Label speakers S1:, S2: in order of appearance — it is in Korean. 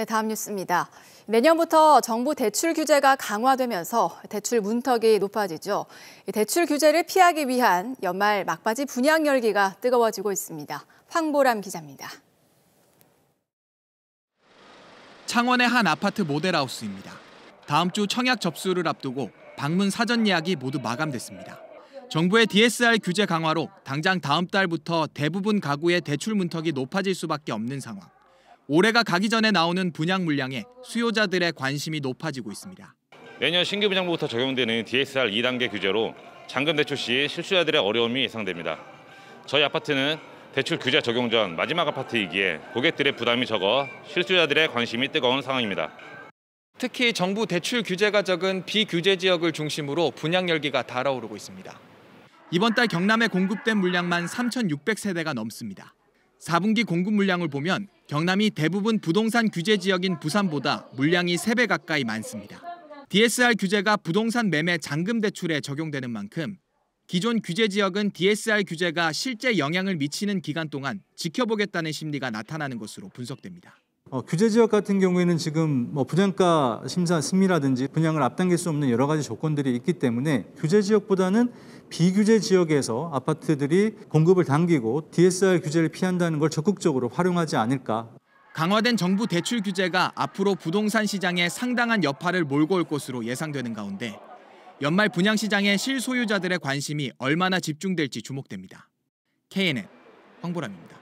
S1: 네, 다음 뉴스입니다. 내년부터 정부 대출 규제가 강화되면서 대출 문턱이 높아지죠. 대출 규제를 피하기 위한 연말 막바지 분양 열기가 뜨거워지고 있습니다. 황보람 기자입니다.
S2: 창원의 한 아파트 모델하우스입니다. 다음 주 청약 접수를 앞두고 방문 사전 예약이 모두 마감됐습니다. 정부의 DSR 규제 강화로 당장 다음 달부터 대부분 가구의 대출 문턱이 높아질 수밖에 없는 상황. 올해가 가기 전에 나오는 분양 물량에 수요자들의 관심이 높아지고 있습니다.
S3: 내년 신규 분양부터 적용되는 DSR 2단계 규제로 잔금 대출 시 실수자들의 어려움이 예상됩니다. 저희 아파트는 대출 규제 적용 전 마지막 아파트이기에 고객들의 부담이 적어 실수자들의 관심이 뜨거운 상황입니다.
S2: 특히 정부 대출 규제가 적은 비규제 지역을 중심으로 분양 열기가 달아오르고 있습니다. 이번 달 경남에 공급된 물량만 3,600세대가 넘습니다. 4분기 공급 물량을 보면 경남이 대부분 부동산 규제 지역인 부산보다 물량이 3배 가까이 많습니다. DSR 규제가 부동산 매매 잔금 대출에 적용되는 만큼 기존 규제 지역은 DSR 규제가 실제 영향을 미치는 기간 동안 지켜보겠다는 심리가 나타나는 것으로 분석됩니다. 어, 규제 지역
S4: 같은 경우에는 지금 뭐 분양가 심사 심의라든지 분양을 앞당길 수 없는 여러 가지 조건들이 있기 때문에 규제 지역보다는 비규제 지역에서 아파트들이 공급을 당기고 DSR 규제를 피한다는 걸 적극적으로 활용하지 않을까.
S2: 강화된 정부 대출 규제가 앞으로 부동산 시장에 상당한 여파를 몰고 올 것으로 예상되는 가운데 연말 분양 시장의 실소유자들의 관심이 얼마나 집중될지 주목됩니다. KNN 황보람입니다.